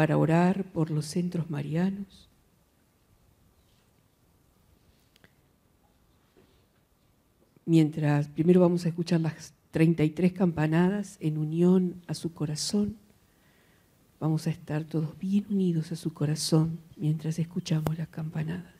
para orar por los centros marianos. Mientras, primero vamos a escuchar las 33 campanadas en unión a su corazón. Vamos a estar todos bien unidos a su corazón mientras escuchamos las campanadas.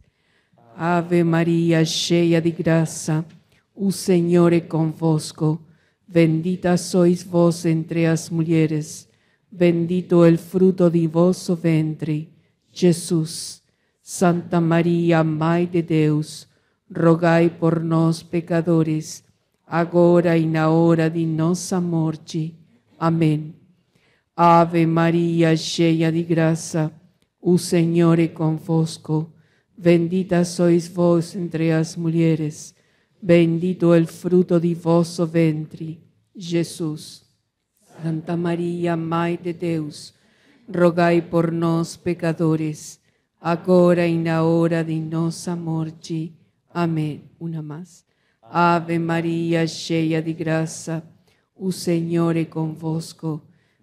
Ave María, llena de gracia, señor Señor con convosco. Bendita sois vos entre las mujeres bendito el fruto de vosso ventre, Jesús. Santa María, may de dios rogai por nos pecadores, agora y na hora de nuestra morte. amén Ave maría llena de gracia, señor Señor con convosco. Bendita sois vos entre las mujeres, bendito el fruto de vosso ventre, Jesús. Santa María, Madre de Deus, rogai por nos pecadores, ahora y en la hora de nuestra morte. Amén. Una más. Ave María, llena de gracia, el Señor es convosco.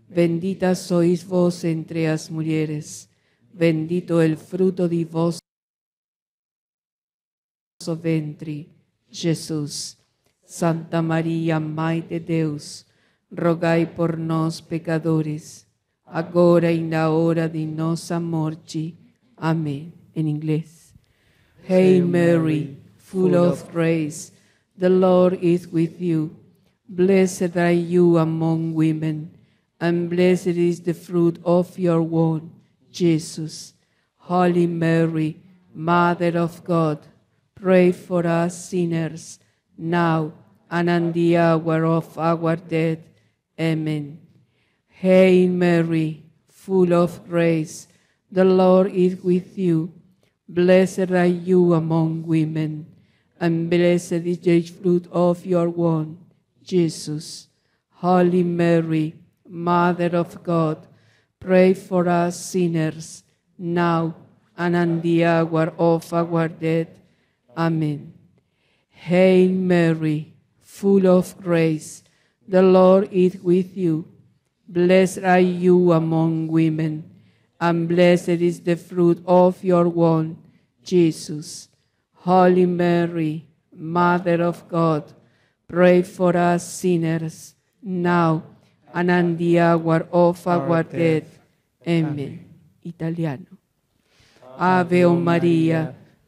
Bendita sois vos entre las mujeres, bendito el fruto de vos ventre, Jesús. Santa María, Mãe de Deus, rogai por nós, pecadores, agora e na hora de nossa morte. Amém. Em inglés, Hey Mary, full of grace, the Lord is with you. Blessed are you among women, and blessed is the fruit of your womb, Jesus. Holy Mary, Mother of God, Pray for us sinners, now and at the hour of our death. Amen. Hail Mary, full of grace, the Lord is with you. Blessed are you among women, and blessed is the fruit of your womb, Jesus. Holy Mary, Mother of God, pray for us sinners, now and at the hour of our death. Amen. Hail Mary, full of grace, the Lord is with you. Blessed are you among women, and blessed is the fruit of your womb, Jesus. Holy Mary, Mother of God, pray for us sinners, now and at the hour of our, our death. death. Amen. Amen. Italiano. Ave o Maria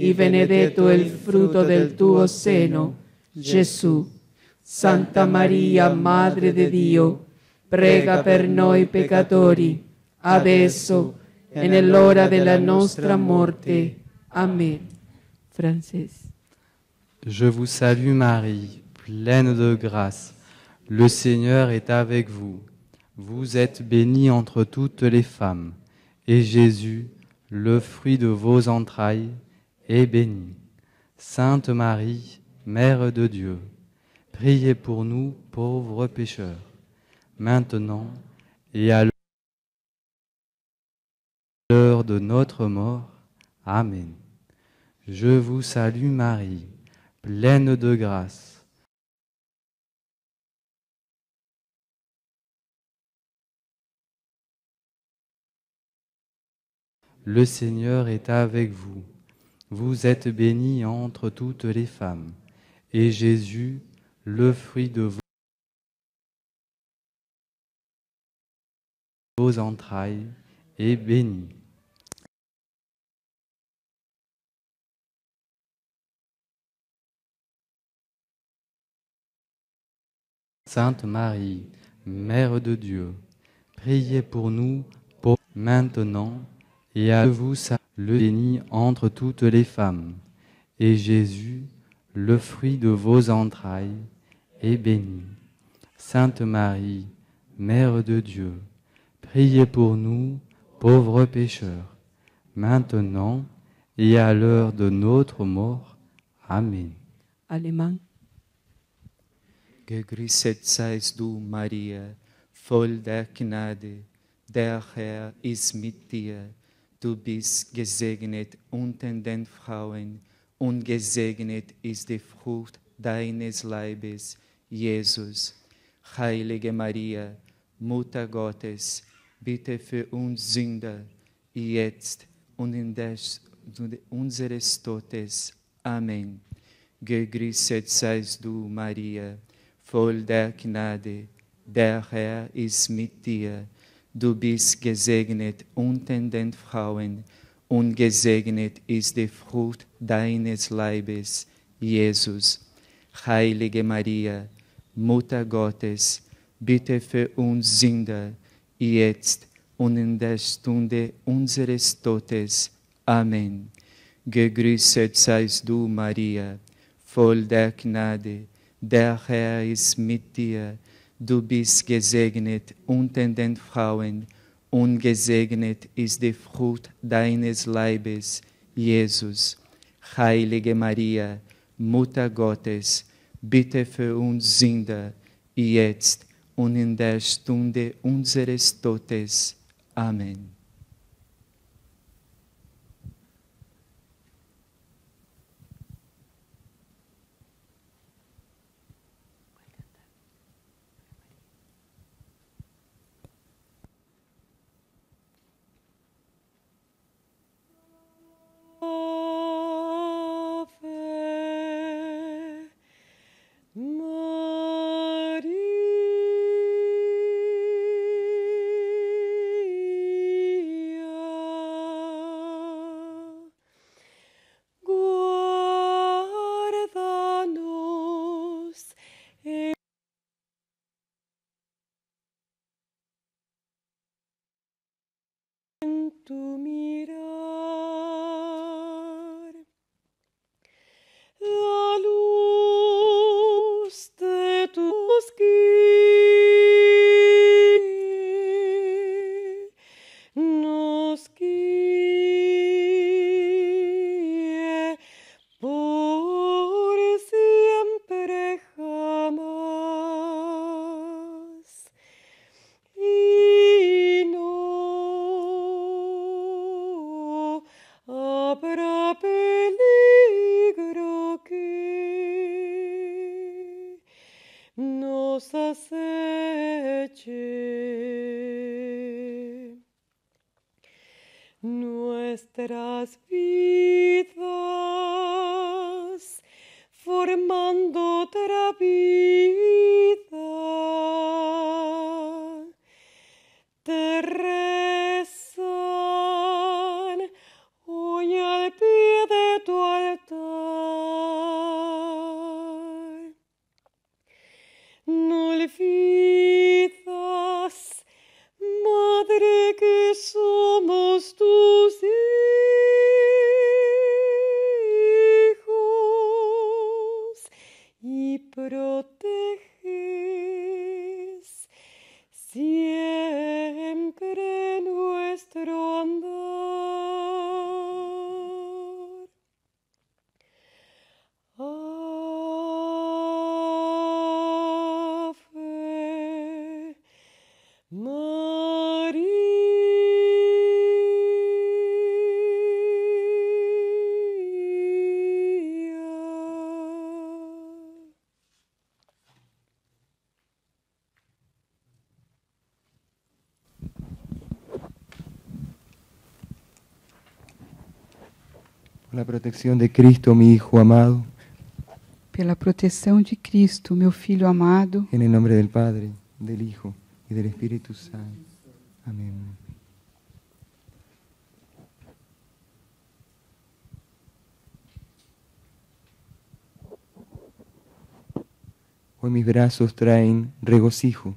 y benedetto il frutto del tuo seno, Gesù. Santa Maria, Madre de Dio, prega per noi peccatori, adesso e nell'ora della nostra morte. Amen. Je vous salue Marie, pleine de grâce. Le Seigneur est avec vous. Vous êtes bénie entre toutes les femmes, et Jésus, le fruit de vos entrailles, et béni. Sainte Marie, Mère de Dieu, priez pour nous pauvres pécheurs, maintenant et à l'heure de notre mort. Amen. Je vous salue Marie, pleine de grâce. Le Seigneur est avec vous. Vous êtes bénie entre toutes les femmes, et Jésus, le fruit de vos entrailles, est béni. Sainte Marie, Mère de Dieu, priez pour nous, pour maintenant et à vous le béni entre toutes les femmes. Et Jésus, le fruit de vos entrailles, est béni. Sainte Marie, Mère de Dieu, priez pour nous, pauvres pécheurs, maintenant et à l'heure de notre mort. Amen. Gnade, der Herr mit dir. Du bist gesegnet unter den Frauen und gesegnet ist die Frucht deines Leibes, Jesus. Heilige Maria, Mutter Gottes, bitte für uns Sünder, jetzt und in der des, unseres Todes. Amen. Gegrüßet seist du, Maria, voll der Gnade, der Herr ist mit dir du bist gesegnet unter den Frauen, und gesegnet ist die Frucht deines Leibes, Jesus. Heilige Maria, Mutter Gottes, bitte für uns Sünder, jetzt und in der Stunde unseres Todes. Amen. Gegrüßet seist du, Maria, voll der Gnade, der Herr ist mit dir du bist gesegnet unter den Frauen, und gesegnet ist die Frucht deines Leibes, Jesus. Heilige Maria, Mutter Gottes, bitte für uns Sünder, jetzt und in der Stunde unseres Todes. Amen. us protección de Cristo, mi hijo amado. Pela protección de Cristo, Padre, filho amado. el nombre del del Hijo y del Espíritu Santo. Amén. Hoy mis brazos traen regocijo.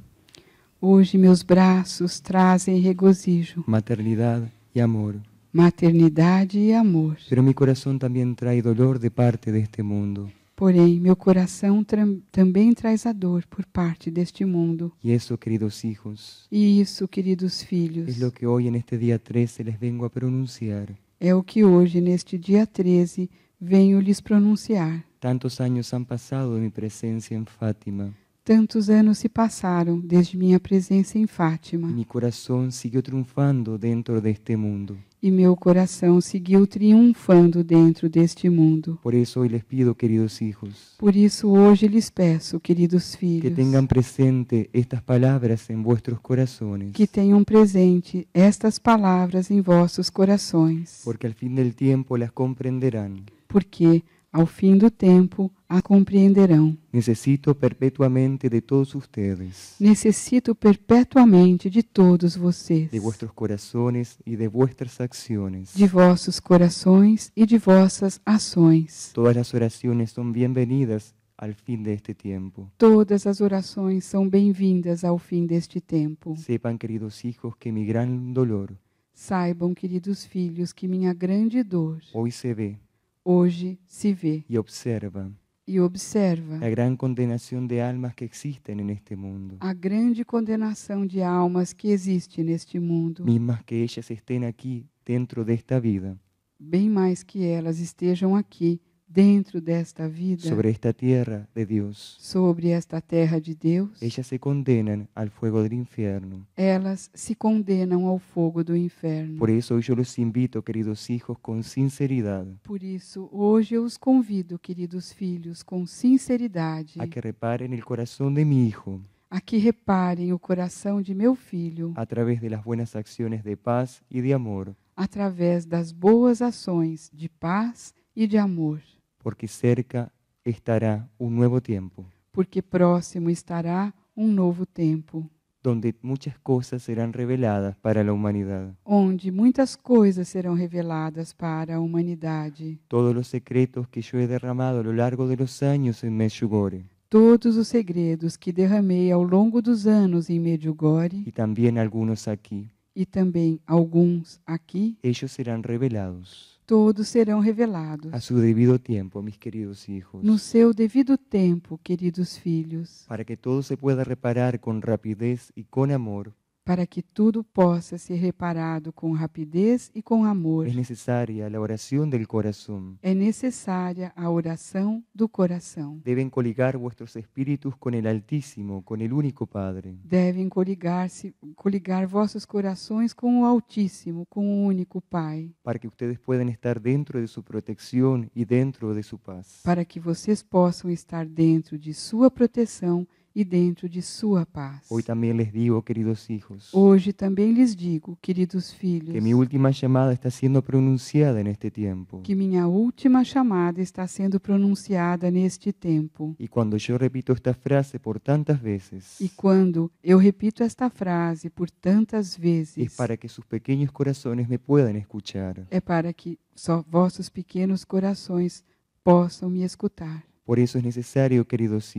Hoy mis brazos trazem regocijo. Maternidad y amor. maternidade e amor. Pero mi corazón también trae dolor de parte de este mundo. Porém, meu coração também traz a dor por parte deste mundo. E isso, queridos filhos. E isso, queridos filhos. É o que hoje neste dia 13 les vengo a pronunciar. É o que hoje neste dia 13 venho lhes pronunciar. Tantos anos han passado de minha presença em Fátima. Tantos anos se passaram desde minha presença em Fátima. Meu coração seguiu triunfando dentro deste mundo e meu coração seguiu triunfando dentro deste mundo. Por isso hoje lhes pido, queridos filhos. Por isso hoje lhes peço, queridos filhos. Que tenham presente estas palavras em vossos corações. Que tenham presente estas palavras em vossos corações. Porque ao fim do tempo las compreenderão. Porque ao fim do tempo, a compreenderão. Necessito perpetuamente de todos ustedes. Necessito perpetuamente de todos vocês. De vuestros corações e de vuestras ações. De vossos corações e de vossas ações. Todas as orações são bem-vindas ao fim deste tempo. Todas as orações são bem-vindas ao fim deste tempo. Sepan, queridos hijos, que meu grande dolor. Saibam, queridos filhos, que minha grande dor. Hoje se vê hoje se vê observa e observa a grande condenação de almas que existem neste este mundo. A grande condenação de almas que existe neste mundo. Mismas que elas estejam aqui dentro desta vida. Bem mais que elas estejam aqui dentro desta vida, sobre esta terra de Deus, sobre esta terra de Deus, elas se condenam ao fogo do inferno. elas se condenam ao fogo do inferno. Por isso hoje yo los invito, queridos filhos, com sinceridade. Por isso, hoje eu os convido, queridos filhos, com sinceridade, a que reparem el coração de meu filho. a que reparem o coração de meu filho Através das boas ações de paz e de amor, através das boas ações de paz e de amor porque cerca estará um novo tempo. Porque próximo estará um novo tempo. Onde muitas coisas serão reveladas para a humanidade. Onde muitas coisas serão reveladas para a humanidade. Todos os secretos que eu he derramado ao longo los anos em Medjugorje. Todos os segredos que derramei ao longo dos anos em Medjugorje. E também alguns aqui. E também alguns aqui. Eles serão revelados todos serão revelados. A seu devido tempo, mis queridos filhos. No seu devido tempo, queridos filhos. Para que todo se pueda reparar com rapidez e com amor para que tudo possa ser reparado com rapidez e com amor. É necessária a oração do coração. É necessária a oração do coração. Devem coligar vuestros espíritos com o Altíssimo, com o único Padre. Devem coligar-se, coligar vossos corações com o Altíssimo, com o único Pai. Para que vocês possam estar dentro de sua proteção e dentro de sua paz. Para que vocês possam estar dentro de sua proteção e e dentro de sua paz. Hoje também les digo, queridos filhos. Hoje também lhes digo, queridos filhos, que minha última chamada está sendo pronunciada neste tempo. que minha última chamada está sendo pronunciada neste tempo. E quando eu repito esta frase por tantas vezes. E quando eu repito esta frase por tantas vezes. É para que seus pequenos corações me possam escutar. é para que só vossos pequenos corações possam me escutar. Por isso é necessário, queridos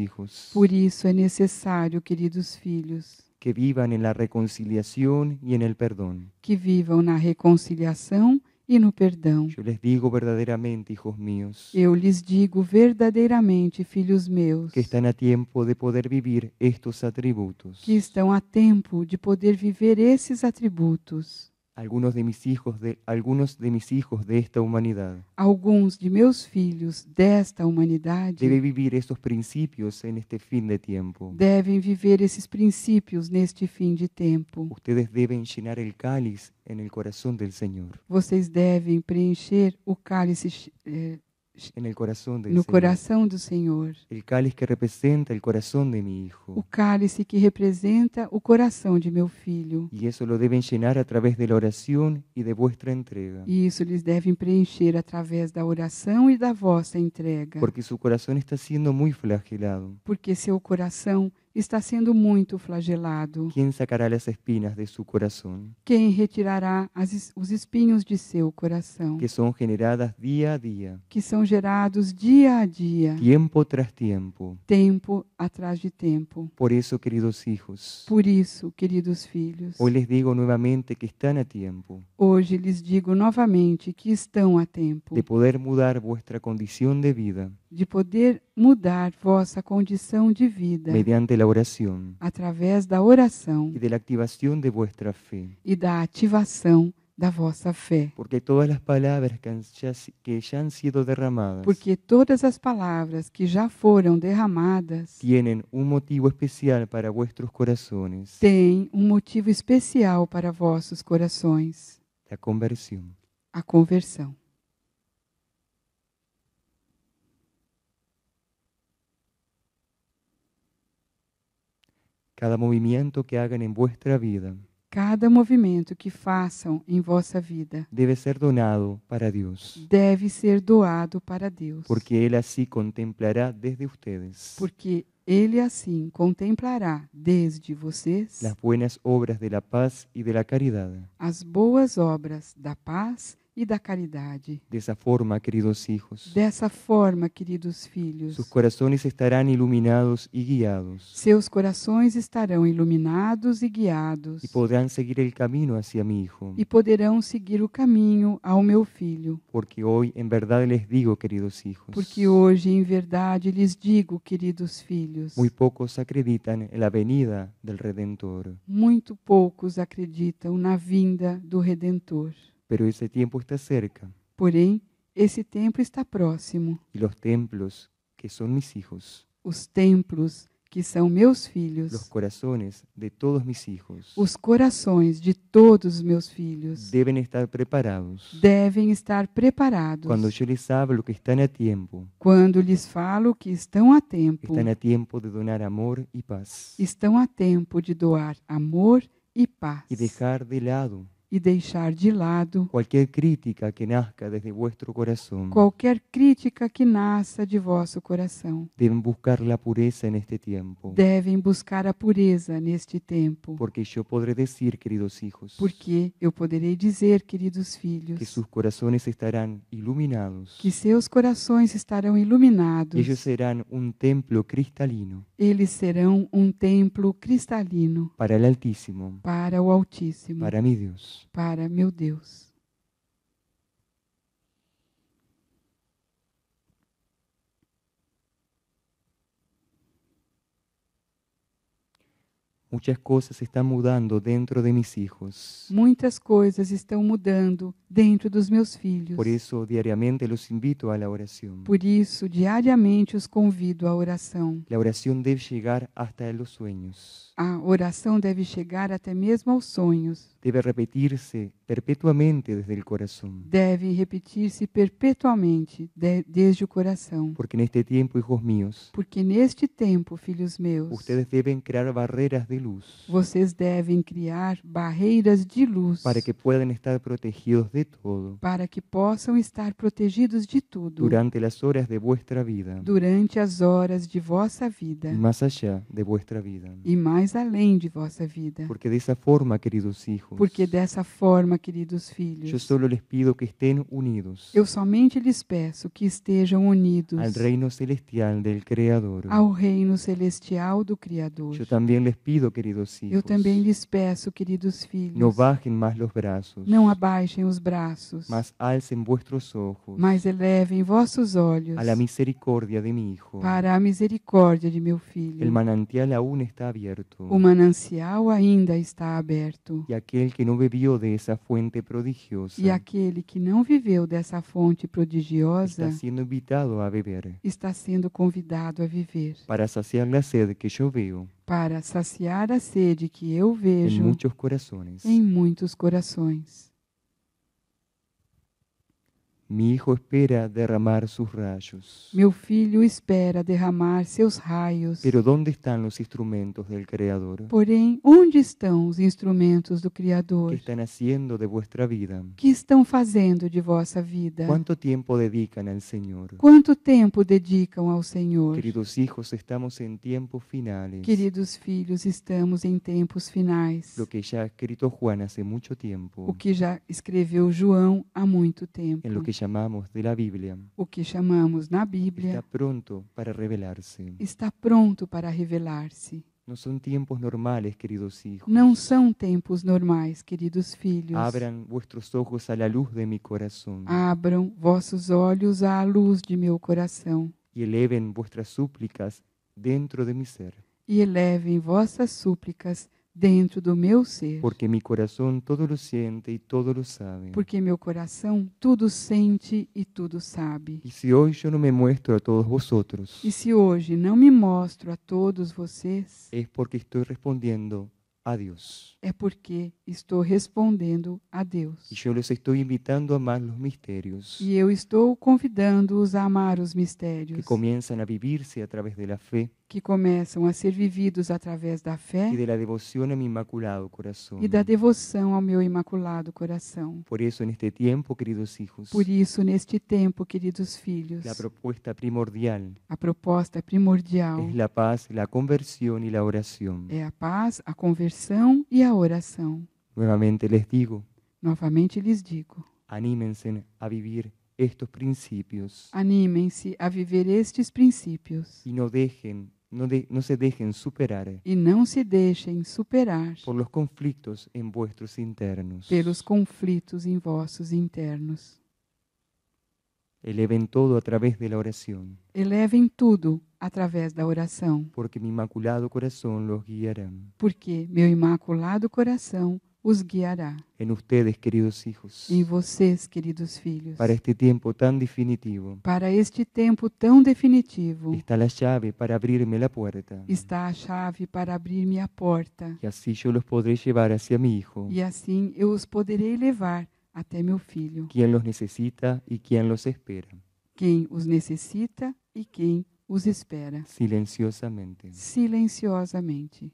Por isso é necessário, queridos filhos. Que vivam na reconciliação e no perdão. Que vivam na reconciliação e no perdão. Eu lhes digo verdadeiramente, meus. Eu lhes digo verdadeiramente, filhos meus. Que estão a tempo de poder viver estes atributos. Que estão a tempo de poder viver esses atributos alguns de mis hijos de algunos de mis hijos de esta humanidad. Alguns de meus filhos desta humanidade. Deve viver estes princípios en este fim de tempo. Devem viver esses princípios neste fim de tempo. Ustedes deben llenar el cáliz en el corazón del Señor. Vocês devem preencher o cálice eh, no coração do Senhor. O cálice que representa o coração de meu filho. E isso lo devem llenar a través de la oración y de vuestra entrega. E isso lhes devem preencher através da oração e da vossa entrega. Porque seu coração está sendo muito flagelado. Porque seu coração está sendo muito flagelado. Quem sacará as espinas de seu coração? Quem retirará as, os espinhos de seu coração? Que são geradas dia a dia. Que são gerados dia a dia. Tempo tras tempo. Tempo atrás de tempo. Por isso, queridos filhos. Por isso, queridos filhos. Hoje lhes digo novamente que estão a tempo. Hoje lhes digo novamente que estão a tempo. De poder mudar vossa condição de vida de poder mudar vossa condição de vida mediante a oração através da oração e da la de vossa fé e da ativação da vossa fé porque todas as palavras que já, que já han sido derramadas porque todas as palavras que já foram derramadas têm um motivo especial para vuestros corações têm um motivo especial para vossos corações a conversão a conversão cada movimento que hagan em vuestra vida. Cada movimento que façam em vossa vida deve ser donado para Deus. Deve ser doado para Deus. Porque ele assim contemplará desde ustedes. Porque ele assim contemplará desde vocês as boas obras da paz e da caridade. As boas obras da paz e da caridade. Dessa forma, queridos filhos. Dessa forma, queridos filhos. Seus corações estarão iluminados e guiados. Seus corações estarão iluminados e guiados. E poderão seguir o caminho hacia meu filho. E poderão seguir o caminho ao meu filho. Porque hoje em verdade les digo, queridos filhos. Porque hoje em verdade lhes digo, queridos filhos. Muito poucos acreditam na venida do Redentor. Muito poucos acreditam na vinda do Redentor pero ese tiempo está cerca. Porém, esse tempo está próximo. E os templos que são mis hijos. Os templos que são meus filhos. Os corações de todos mis hijos. Os corações de todos meus filhos. Devem estar preparados. Devem estar preparados. Quando eu les falo que estão a tempo. Quando lhes falo que estão a tempo. Estão a tempo de donar amor e paz. Estão a tempo de doar amor e paz. E deixar de lado e deixar de lado qualquer crítica que nasca desde vuestro coração. Qualquer crítica que nasça de vosso coração. Devem buscar a pureza neste tempo. Devem buscar a pureza neste tempo. Porque eu poderei dizer, queridos filhos. Porque eu poderei dizer, queridos filhos, que seus corações estarão iluminados. Que seus corações estarão iluminados. Eles serão um templo cristalino. Eles serão um templo cristalino. Para o Altíssimo. Para o Altíssimo. Para meu Deus para meu Deus. Muitas coisas estão mudando dentro de mis hijos. Muitas coisas estão mudando dentro dos meus filhos. Por isso, diariamente los invito a la oración. Por isso, diariamente os convido à oração. La oración debe chegar até os sueños. A oração deve chegar até mesmo aos sonhos. Deve repetir-se perpetuamente desde o coração. Deve repetir-se perpetuamente de, desde o coração. Porque neste tempo, filhos meus. Porque neste tempo, filhos meus. Vocês devem criar barreiras de luz. Vocês devem criar barreiras de luz. Para que possam estar protegidos de tudo. Para que possam estar protegidos de tudo. Durante as horas de vossa vida. Durante as horas de vossa vida. E mais allá de vossa vida. E mais mais além de vossa vida. Porque dessa forma, queridos filhos. Porque dessa forma, queridos filhos. Eu só lhes pido que estejam unidos. Eu somente lhes peço que estejam unidos. Ao reino celestial do Criador. Ao reino celestial do Criador. Eu também lhes pido, queridos filhos. Eu também lhes peço, queridos filhos. Não baixem mais os braços. Não abaixem os braços. Mas alcem vossos olhos. Mas elevem vossos olhos. À misericórdia de meu filho. Para a misericórdia de meu filho. o manantial ainda está aberto aberto. O manancial ainda está aberto. E aquele que não bebeu dessa fonte prodigiosa. E aquele que não viveu dessa fonte prodigiosa. Está sendo invitado a beber. Está sendo convidado a viver. Para saciar a sede que choveu. Para saciar a sede que eu vejo. Em muitos corações. Em muitos corações. Mi hijo espera derramar sus rayos. Meu filho espera derramar seus raios. Pero onde estão os instrumentos do criador? Porém, onde estão os instrumentos do Criador? ¿Qué están haciendo de vuestra vida? Que estão fazendo de vossa vida? Quanto tempo dedicam ao Senhor? Quanto tempo dedicam ao Senhor? Queridos filhos, estamos em tempos finais. Queridos filhos, estamos em tempos finais. Lo que ya escrito Juan hace mucho tiempo. O que já escreveu João há muito tempo. En lo que chamamos de la Biblia, o que chamamos na Bíblia, está pronto para revelar-se. Está pronto para revelar-se. Não são tempos normais, queridos filhos. Não são tempos normais, queridos filhos. Abram vossos olhos à luz de meu coração. Abram vossos olhos à luz de meu coração. E elevem vossas súplicas dentro de meu ser. E elevem vossas súplicas dentro do meu ser. Porque meu coração todo lo sente e todo lo sabe. Porque meu coração tudo sente e tudo sabe. E se hoje eu não me mostro a todos vosotros. E se hoje não me mostro a todos vocês. É porque estou respondendo a Deus. É porque estou respondendo a Deus. E eu os estou invitando a amar os mistérios. E eu estou convidando-os a amar os mistérios. Que começam a vivir se através da fé que começam a ser vividos através da fé e da devoção ao meu imaculado coração. E da devoção ao meu imaculado coração. Por isso neste tempo, queridos filhos. Por isso neste tempo, queridos filhos. A proposta primordial. A proposta primordial. É a paz, a conversão e a oração. É a paz, a conversão e a oração. Novamente les digo. Novamente lhes digo. animem-se a viver estes princípios. Animem-se a viver estes princípios. E não deixem no, de, no, se dejen superar. E não se deixem superar. Por los conflitos em vuestros internos. Pelos conflitos em vossos internos. Eleven todo através da oração la oración. Elevem tudo através da oração. Porque mi inmaculado corazón los guiará. Porque meu imaculado coração os guiará. En ustedes, queridos hijos. Em vocês, queridos filhos. Para este tempo tão definitivo. Para este tempo tão definitivo. Está a chave para abrir-me a porta. Está a chave para abrir-me a porta. E assim eu os poderei levar hacia mi hijo. E assim eu os poderei levar até meu filho. Quem os necessita e quem os espera. Quem os necessita e quem os espera. Silenciosamente. Silenciosamente.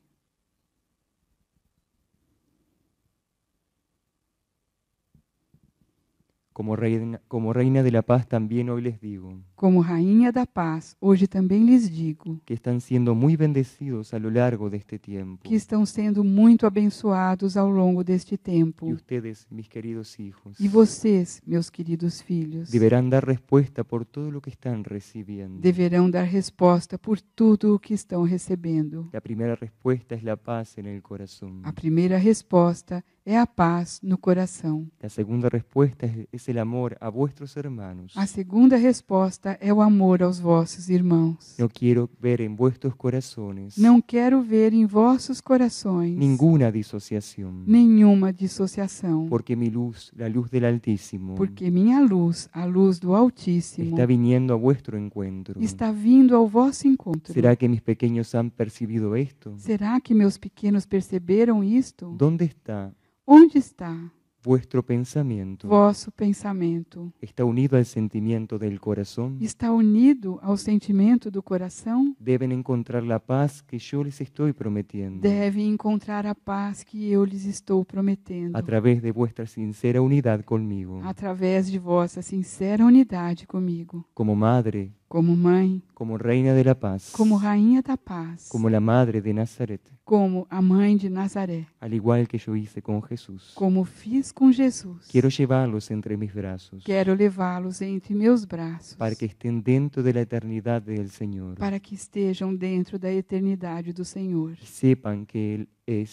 Como rainha, como rainha de la paz también hoy les digo. Como rainha da paz, hoje também lhes digo. Que estão sendo muito bendecidos ao longo deste tempo. Que estão sendo muito abençoados ao longo deste tempo. E ustedes, mis queridos hijos. E vocês, meus queridos filhos. Deverão dar resposta por tudo o que estão recebendo. Deverão dar resposta por tudo o que estão recebendo. A primeira resposta é a paz no coração. A primeira resposta é a paz no coração. A segunda resposta é o amor a vuestros irmãos. A segunda resposta é o amor aos vossos irmãos. Não quero ver em vuestros corações. Não quero ver em vossos corações. Nenhuma dissociação. Nenhuma dissociação. Porque minha luz, a luz do Altíssimo. Porque minha luz, a luz do Altíssimo. Está vindo a vuestro encontro. Está vindo ao vosso encontro. Será que meus pequenos han percibido isto? Será que meus pequenos perceberam isto? Onde está Onde está? Vuestro pensamento? Vosso pensamento. Está unido ao sentimento do coração. Está unido ao sentimento do coração. Devem encontrar a paz que eu lhes estou prometendo. Devem encontrar a paz que eu lhes estou prometendo. Através de vuestra sincera unidade comigo. Através de vossa sincera unidade comigo. Como madre, como mãe, como reina da paz, como rainha da paz, como a madre de Nazaret, como a mãe de Nazaré, al igual que eu hice com Jesus, como fiz com Jesus. Quero levá-los entre meus braços, quero levá-los entre meus braços, para que estejam dentro da eternidade do Senhor, para que estejam dentro da eternidade do Senhor, e sepam que Ele é,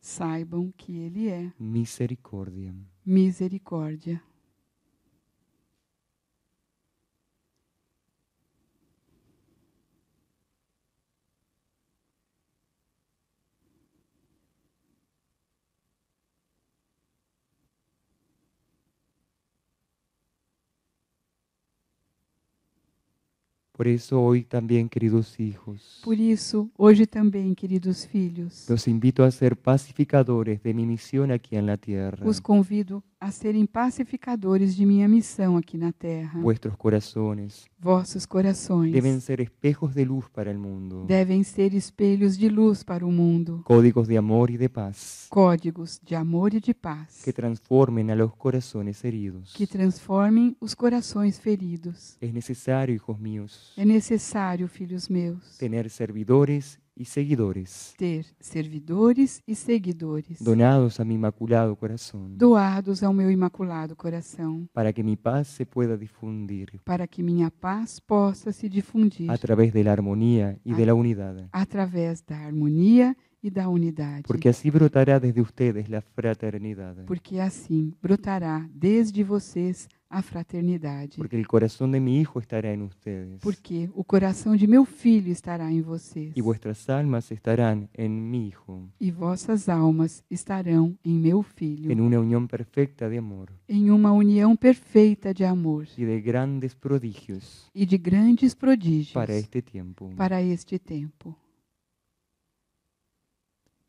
saibam que Ele é misericórdia, misericórdia. Por eso, hoy también, queridos hijos, Por eso, hoy también, queridos filhos. Los invito a ser pacificadores de mi misión aquí en la tierra. Os convido a serem pacificadores de minha missão aqui na terra. Vuestros corações. Vossos corações Devem ser espejos de luz para o mundo. devem ser espelhos de luz para o mundo, Códigos de amor e de paz códigos de amor e de paz que transformem a los corações feridos. que transformem os corações feridos. É necessário, hijos meus. É necessário, filhos meus, tener servidores y seguidores. Ter servidores e seguidores. Donados a mi inmaculado corazón. Doados ao meu imaculado coração. Para que mi paz se pueda difundir. Para que minha paz possa se difundir. A través de la armonía y a, de la unidad. Através da harmonia e da unidade. Porque assim brotará desde ustedes la fraternidad. Porque assim brotará desde vocês a fraternidade. Porque o coração de meu filho estará em vocês. Porque o coração de meu filho estará em vocês. E vossas almas estarão em meu filho. E vossas almas estarão em meu filho. Em uma união perfeita de amor. Em uma união perfeita de amor. E de grandes prodígios. E de grandes prodígios. Para este tempo. Para este tempo.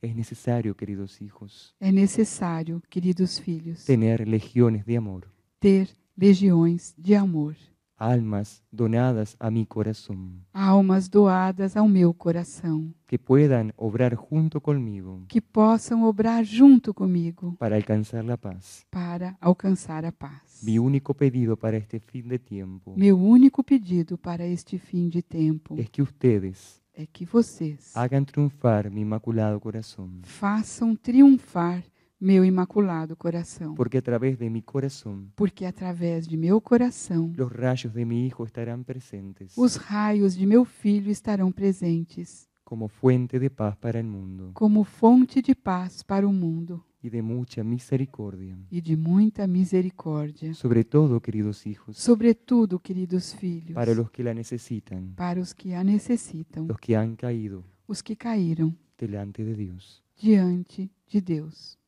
É necessário, queridos filhos. É necessário, queridos filhos. Ter legiões de amor. Ter legiões de amor. Almas donadas a mi corazón. Almas doadas ao meu coração. Que puedan obrar junto comigo. Que possam obrar junto comigo. Para alcançar a paz. Para alcançar a paz. Mi único pedido para este fim de tempo. Meu único pedido para este fim de tempo. É que ustedes é que vocês hagam triunfar mi imaculado coração. Façam triunfar meu imaculado coração. Porque através de meu coração, porque através de meu coração, os raios de meu filho estarão presentes. Os raios de meu filho estarão presentes. Como fonte de paz para o mundo. Como fonte de paz para o mundo. E de muita misericórdia. E de muita misericórdia. Sobretudo, queridos hijos. Sobretudo, queridos filhos. Para os que a necessitam. Para os que a necessitam. Os que han caído. Os que caíram. diante de Deus. Diante de Deus.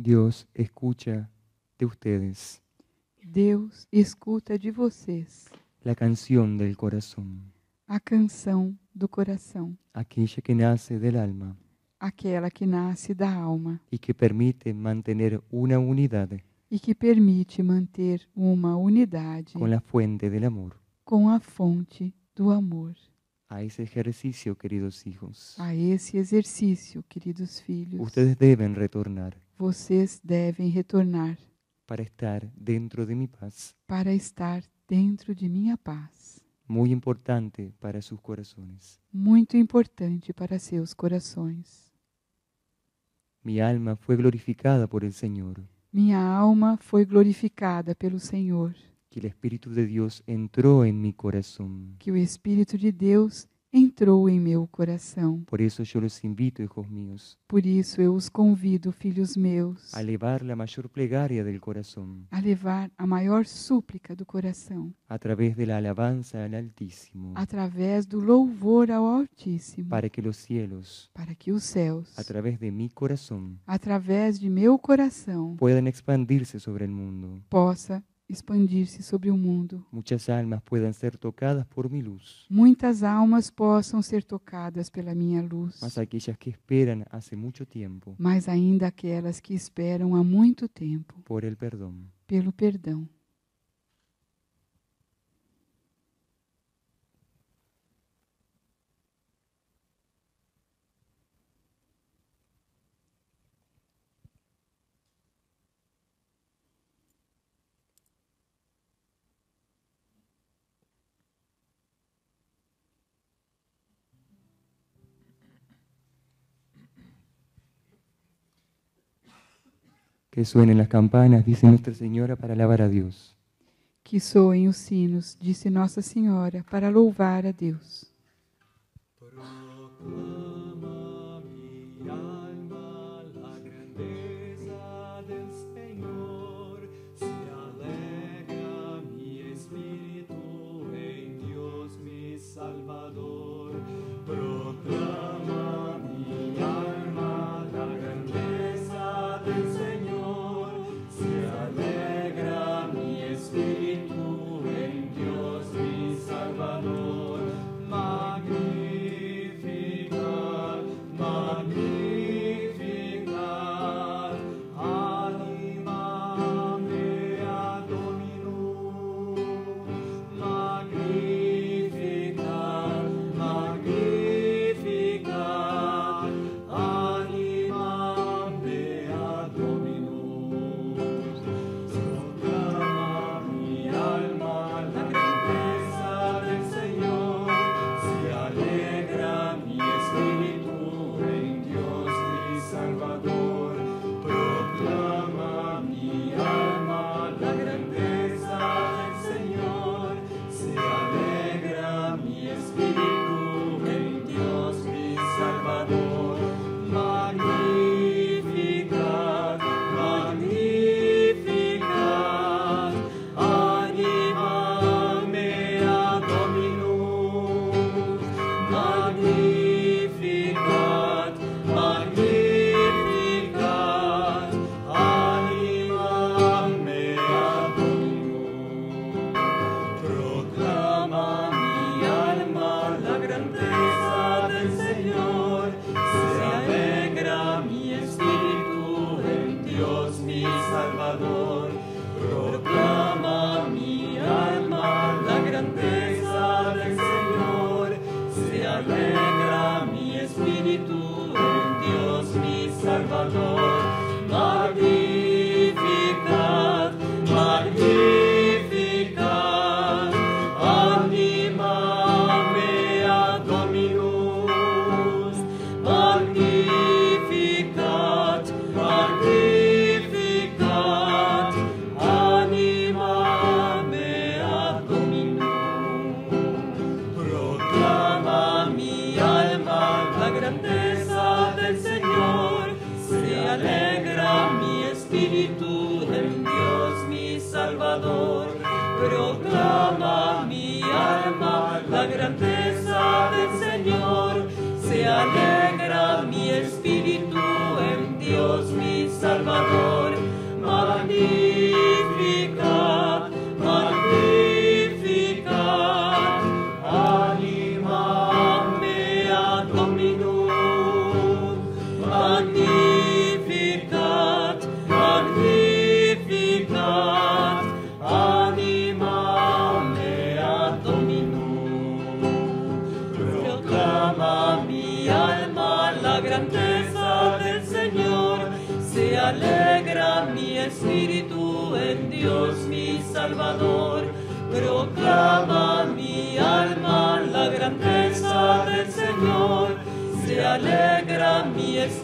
Deus escuta de vocês. Deus escuta de vocês. La canção do coração. A canção do coração. Aquella que nasce da alma. Aquela que nasce da alma. E que permite manter uma unidade. E que permite manter uma unidade. Com a fonte do amor. Com a fonte do amor. A esse exercício, queridos filhos. A esse exercício, queridos filhos. Ustedes devem retornar vocês devem retornar para estar dentro de minha paz. Para estar dentro de minha paz. Muito importante para seus corações. Muito importante para seus corações. Minha alma foi glorificada por el Senhor. Minha alma foi glorificada pelo Senhor. Que o Espírito de Deus entrou em meu coração. Que o Espírito de Deus entrou em meu coração. Por isso eu os invito, hijos meus. Por isso eu os convido, filhos meus. A levar a maior plegaria do coração. A levar a maior súplica do coração. Através da alabança ao Altíssimo. Através do louvor ao Altíssimo. Para que os Para que os céus. Através de coração. Através de meu coração. possam expandir-se sobre o mundo. Possa expandir-se sobre o mundo. Muitas almas puedan ser tocadas por minha luz. Muitas almas possam ser tocadas pela minha luz. Mas aquelas que esperam hace muito tempo. Mas ainda aquelas que esperam há muito tempo. Por el perdão. Pelo perdão. Que soem as campanas, disse Nossa Senhora, para alabar a Deus. Que soem os sinos, disse Nossa Senhora, para louvar a Deus. proclama mi alma la grandeza del Señor, se alegra mi espíritu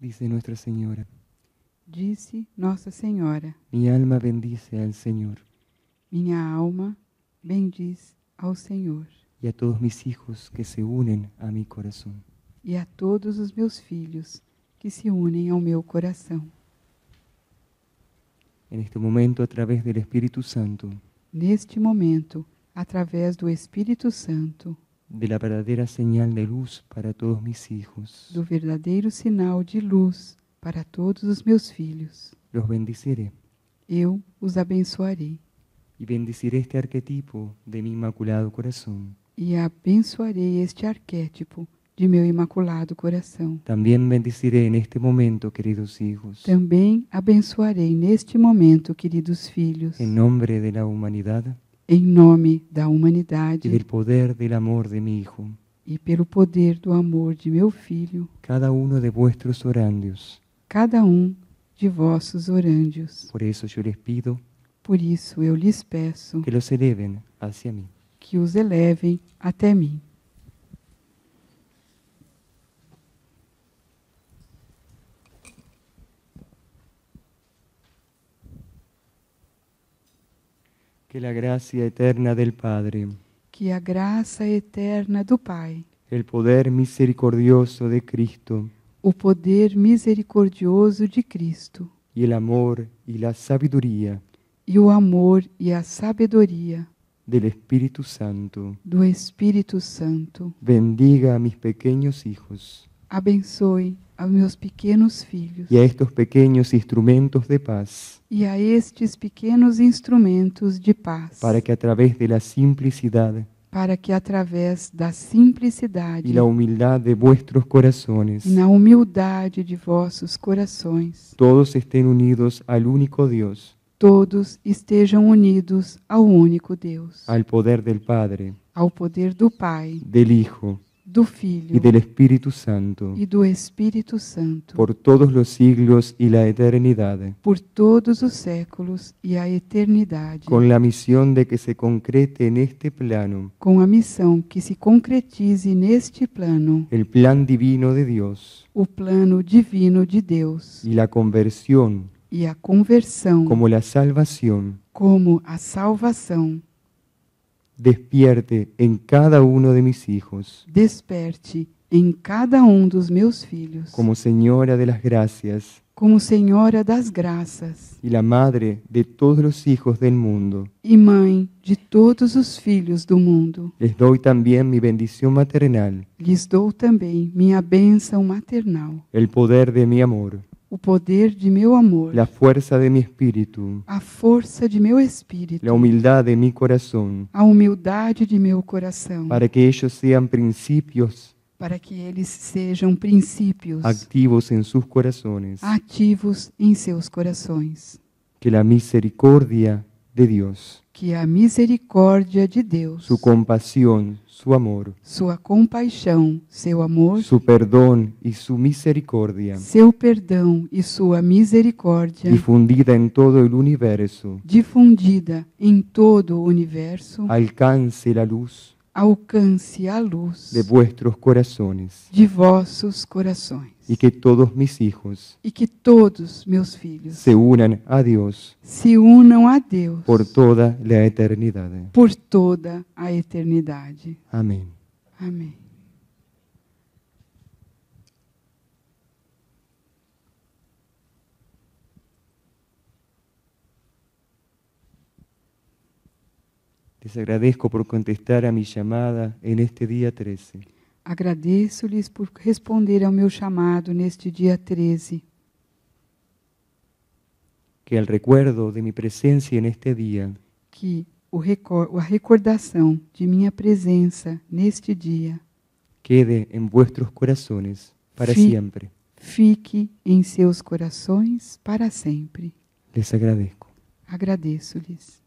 dice Nuestra Señora. Disse Nossa Senhora. Minha alma bendice al Senhor. Minha alma bendiz ao Senhor. E a todos mis hijos que se unem a mi coração. E a todos os meus filhos que se unem ao meu coração. En este momento, a través do Espírito Santo. Neste momento, através do Espírito Santo de la verdadera señal de luz para todos mis hijos. Do verdadeiro sinal de luz para todos os meus filhos. Los bendeciré. Eu os abençoarei. E bendeciré este arquetipo de mi imaculado corazón. E abençoarei este arquétipo de meu imaculado coração. Também bendecirei neste momento, queridos filhos. Também abençoarei neste momento, queridos filhos. Em nome da humanidade em nome da humanidade e del poder do amor de meu filho e pelo poder do amor de meu filho cada um de vossos orandios cada um de vossos orandios por isso eu lhes pido por isso eu lhes peço que os elevem até mim que os elevem até mim Que a graça eterna del Padre. Que a graça eterna do Pai. O poder misericordioso de Cristo. O poder misericordioso de Cristo. E o amor e a sabedoria. E o amor e a sabedoria Do Espírito Santo. Do Espírito Santo. Bendiga a mis pequenos hijos. Abençoe a meus pequenos filhos e a estes pequenos instrumentos de paz e a estes pequenos instrumentos de paz para que através da simplicidade para que através da simplicidade e da humildade de vossos corações na humildade de vossos corações todos estejam unidos ao único Deus todos estejam unidos ao único Deus ao poder do Padre ao poder do Pai do Filho do Filho y del Espíritu Santo, e do Espírito Santo, por todos os séculos e a eternidade por todos os séculos e a eternidade, com a missão de que se concrete en este plano, com a missão que se concretize neste plano, o plano divino de Deus o plano divino de Deus, y la conversión, e a conversão, como a salvação como a salvação despierte en cada uno de mis hijos. Desperte em cada um dos meus filhos, como Senhora de las Gracias como Senhora das Graças e la madre de todos los hijos del mundo. e mãe de todos os filhos do mundo. Les doy también mi bendición maternal, Lhes dou também minha bênção maternal, el poder de mi amor, o poder de meu amor, a força de meu espírito, a força de meu espírito, a humildade de meu coração, a humildade de meu coração, para que eles sejam princípios, para que eles sejam princípios ativos em seus corações, ativos em seus corações. Que a misericórdia de Deus que é a misericórdia de Deus, sua compaixão, seu amor, sua compaixão, seu amor, seu perdão e sua misericórdia, seu perdão e sua misericórdia, difundida em todo o universo, difundida em todo o universo, alcance a luz alcance a luz de vuestros corações de vossos corações e que todos mis hijos e que todos meus filhos se unam a Deus se unam a Deus por toda a eternidade por toda a eternidade amém amém Les agradezco por contestar a mi llamada en este día 13. Agradeço-lhes por responder ao meu chamado neste dia 13. Que el recuerdo de mi presencia en este día que o recor a recordação de minha presença neste dia quede en vuestros corazones para sempre. siempre. Fique em seus corações para sempre. Les agradezco. Agradeço-lhes.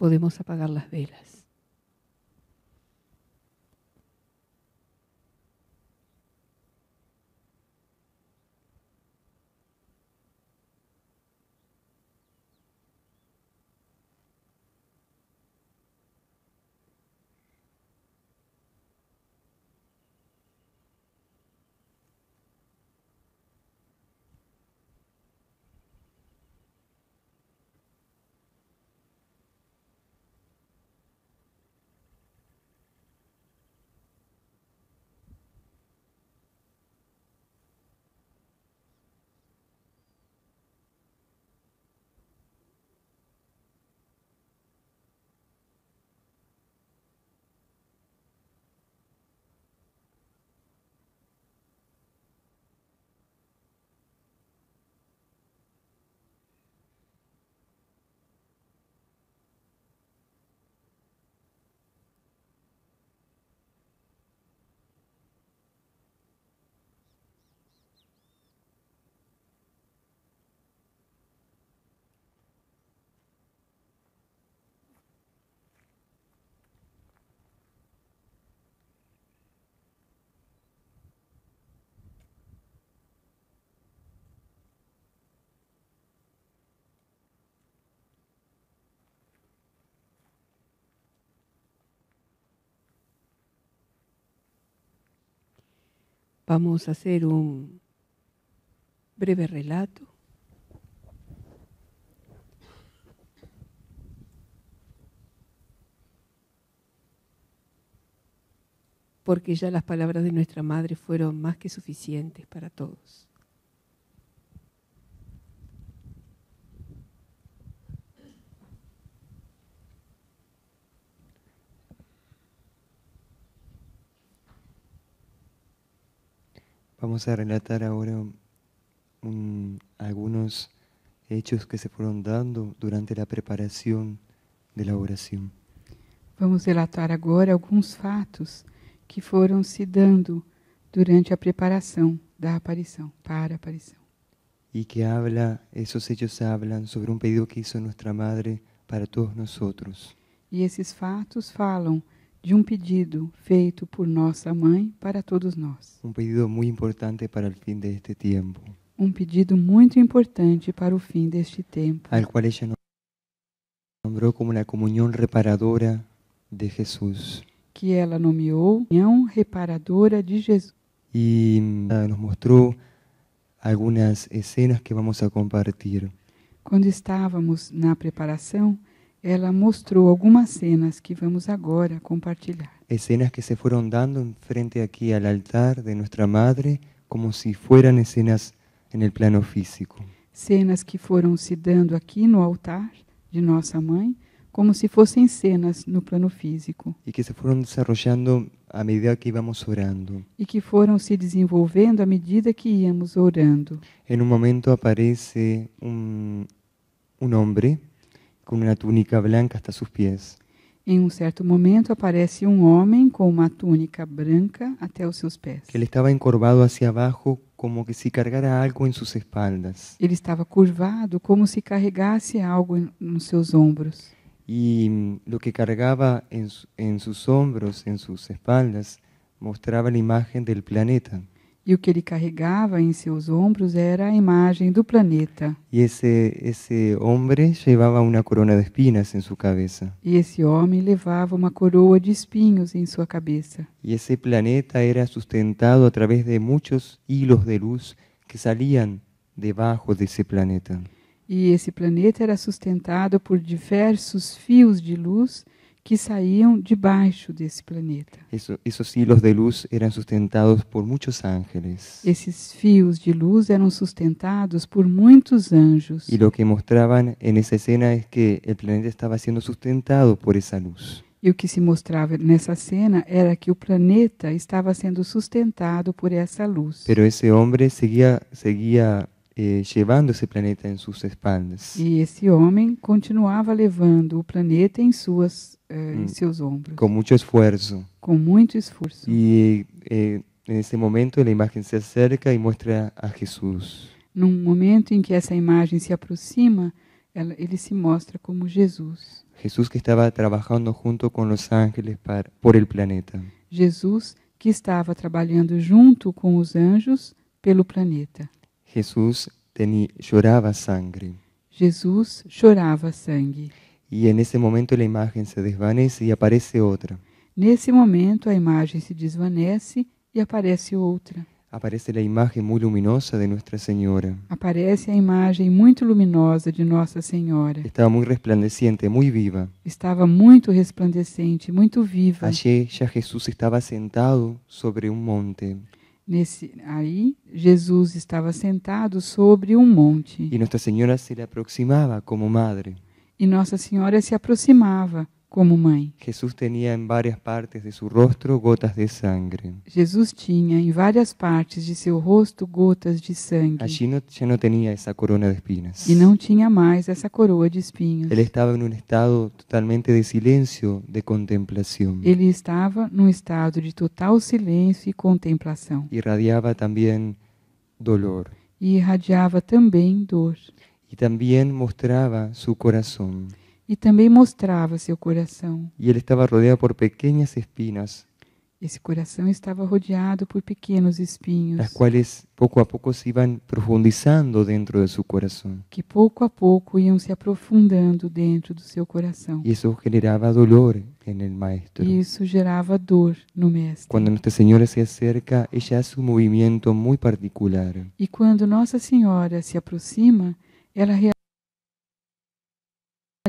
podemos apagar las velas. Vamos a hacer un breve relato. Porque ya las palabras de nuestra madre fueron más que suficientes para todos. Vamos a relatar ahora um, algunos hechos que se fueron dando durante a preparação da oração. Vamos relatar agora alguns fatos que foram se dando durante a preparação da aparição, para a aparição. E que habla, esses hechos hablan sobre um pedido que hizo nossa Madre para todos nós. E esses fatos falam de um pedido feito por nossa mãe para todos nós. Um pedido muito importante para o fim deste tempo. Um pedido muito importante para o fim deste tempo. Al qual ela nomeou como a comunhão reparadora de Jesus. Que ela nomeou comunhão reparadora de Jesus. Mm, e nos mostrou algumas cenas que vamos a compartilhar. Quando estávamos na preparação, ela mostrou algumas cenas que vamos agora compartilhar. Escenas que se foram dando em frente aqui ao altar de nossa madre, como se fossem escenas no plano físico. Cenas que foram se dando aqui no altar de nossa mãe, como se fossem cenas no plano físico. E que se foram desenvolvendo à medida que íamos orando. E que foram se desenvolvendo à medida que íamos orando. Em um momento aparece um um homem con una túnica blanca hasta sus pies. En un cierto momento aparece un hombre con una túnica branca hasta sus pies. él Que encorvado hacia abajo como que se cargara algo en sus espaldas. Él estaba curvado como si cargase algo en em, sus hombros. Y mm, lo que cargaba en sus hombros, en sus espaldas, mostraba la imagen del planeta. E o que ele carregava em seus ombros era a imagem do planeta. E esse esse homem levava uma corona de espinhos em sua cabeça. E esse homem levava uma coroa de espinhos em sua cabeça. E esse planeta era sustentado através de muitos hilos de luz que saíam debaixo desse planeta. E esse planeta era sustentado por diversos fios de luz que saíam debaixo desse planeta. Isso, esses hilos de luz eram sustentados por muitos ángeles. Esses fios de luz eram sustentados por muitos anjos. E o que mostravam nessa cena é que o planeta estava sendo sustentado por essa luz. E o que se mostrava nessa cena era que o planeta estava sendo sustentado por essa luz. Mas esse homem seguia seguia eh, levando esse planeta em suas espaldas. E esse homem continuava levando o planeta em suas eh, em mm. seus ombros. Com muito esforço. Com muito esforço. E eh, nesse momento a imagem se acerca e mostra a Jesus. Num momento em que essa imagem se aproxima, ela, ele se mostra como Jesus. Jesus que estava trabalhando junto com os ángeles para por el planeta. Jesus que estava trabalhando junto com os anjos pelo planeta. Jesus chorava sangue. Jesus chorava sangue. E nesse momento a imagem se desvanece e aparece outra. Nesse momento a imagem se desvanece e aparece outra. Aparece a imagem muito luminosa de Nossa Senhora. Aparece a imagem muito luminosa de Nossa Senhora. Estava muito resplandecente, muito viva. Estava muito resplandecente, muito viva. Achei já Jesus estava sentado sobre um monte. Nesse, aí, Jesus estava sentado sobre um monte. E Nossa Senhora se aproximava como madre. E Nossa Senhora se aproximava como mãe. Jesus tinha em várias partes de seu rosto gotas de sangue. Jesus tinha em várias partes de seu rosto gotas de sangue. Ali no, já não tinha essa coroa de espinas. E não tinha mais essa coroa de espinhos. Ele estava em um estado totalmente de silêncio, de contemplação. Ele estava num estado de total silêncio e contemplação. Irradiava também dolor. E irradiava também dor. E também mostrava seu coração. E também mostrava seu coração. E ele estava rodeado por pequenas espinas. Esse coração estava rodeado por pequenos espinhos. As quais pouco a pouco se iam profundizando dentro de seu coração. Que pouco a pouco iam se aprofundando dentro do seu coração. E isso gerava dolor no maestro. E isso gerava dor no mestre. Quando Nossa Senhora se acerca, ela faz um movimento muito particular. E quando Nossa Senhora se aproxima, ela realiza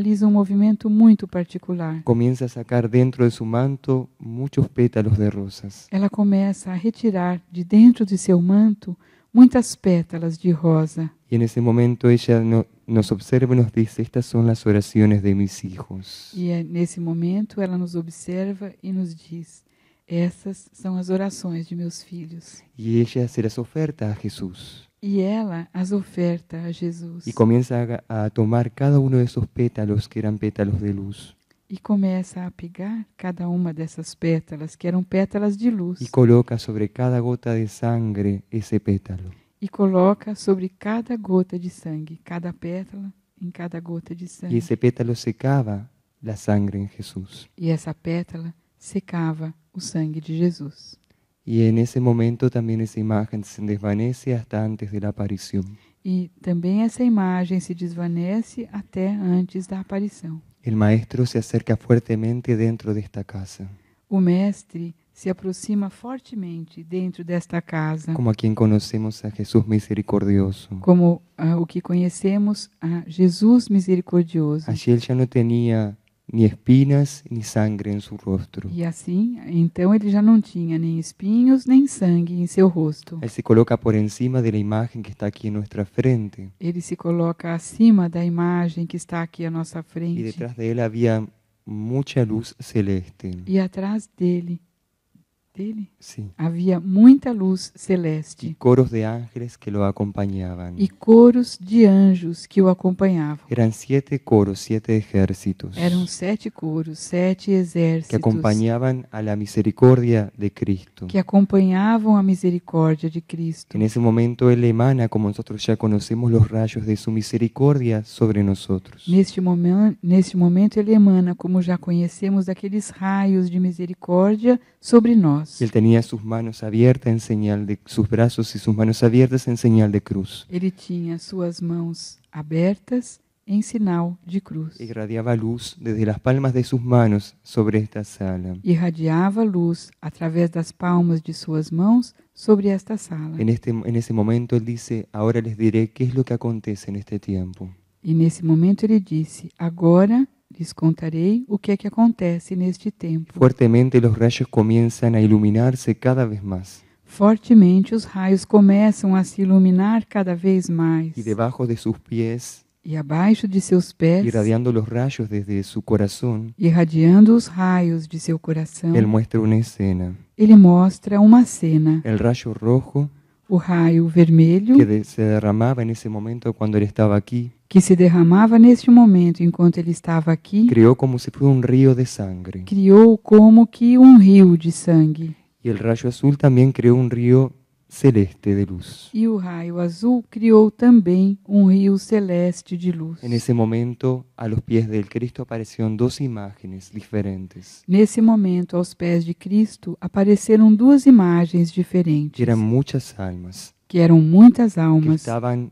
realiza um movimento muito particular. Começa a sacar dentro de seu manto muitos pétalos de rosas. Ela começa a retirar de dentro de seu manto muitas pétalas de rosa. E nesse momento ela nos observa e nos diz: estas são as orações de meus filhos. E é, nesse momento ela nos observa e nos diz: essas são as orações de meus filhos. E ela será as oferta a Jesus. Y ella as oferta a Jesús. Y comienza a, tomar cada uno de esos pétalos que eran pétalos de luz. E começa a pegar cada uma dessas pétalas, que eram pétalas de luz. E coloca sobre cada gota de sangue esse pétalo. E coloca sobre cada gota de sangue, cada pétala em cada gota de sangue. E esse pétalo secava a sangue em Jesus. E essa pétala secava o sangue de Jesus. Y en ese momento también esa imagen se desvanece hasta antes de la aparición. E também essa imagem se desvanece até antes da aparição. El maestro se acerca fuertemente dentro casa. O mestre se aproxima fortemente dentro desta casa. Como a quem conhecemos a Jesus misericordioso. Como uh, o que conhecemos a Jesus misericordioso. Allí ele já não tinha nem espinas, nem sangue em seu rosto. E assim, então ele já não tinha nem espinhos, nem sangue em seu rosto. Ele se coloca por cima da imagem que está aqui em nossa frente. Ele se coloca acima da imagem que está aqui à nossa frente. E detrás dele havia muita luz celeste. E atrás dele dele havia muita luz celeste. E coros de ángeles que o acompanhavam. E coros de anjos que o acompanhavam. Eram sete coros, sete exércitos. Eram sete coros, sete exércitos. Que acompanhavam a misericórdia de Cristo. Que acompanhavam a misericórdia de Cristo. En momento ele emana, como nós já conhecemos, os raios de sua misericórdia sobre nós. Neste momento, neste momento ele emana, como já conhecemos, aqueles raios de misericórdia sobre nós. Él tenía sus manos abiertas en señal de sus brazos y sus manos abiertas en señal de cruz. Él tenía sus manos abiertas en em señal de cruz. Irradiaba luz desde las palmas de sus manos sobre esta sala. Irradiava luz através das palmas de sus mãos sobre esta sala. En este en ese momento él dice, ahora les diré qué es lo que acontece en este tiempo. en ese momento él dice: Agora Les contaré o que é que acontece neste tempo. Fortemente os raios começam a iluminar-se cada vez mais. Fortemente os raios começam a se iluminar cada vez mais. E debaixo de seus pés. e abaixo de seus pés, irradiando os raios desde seu coração. irradiando os raios de seu coração, Ele mostra uma cena. Ele mostra uma cena. El rayo rojo, o raio vermelho, que se derramava en ese momento quando ele estava aqui que se derramava neste momento enquanto ele estava aqui, criou como se fosse um rio de sangue. Criou como que um rio de sangue. E o raio azul também criou um rio celeste de luz. E o raio azul criou também um rio celeste de luz. Nesse momento, aos pés de Cristo apareceram duas imagens diferentes. Nesse momento, aos pés de Cristo apareceram duas imagens diferentes. Eram muitas almas. Que eram muitas almas. Que estavam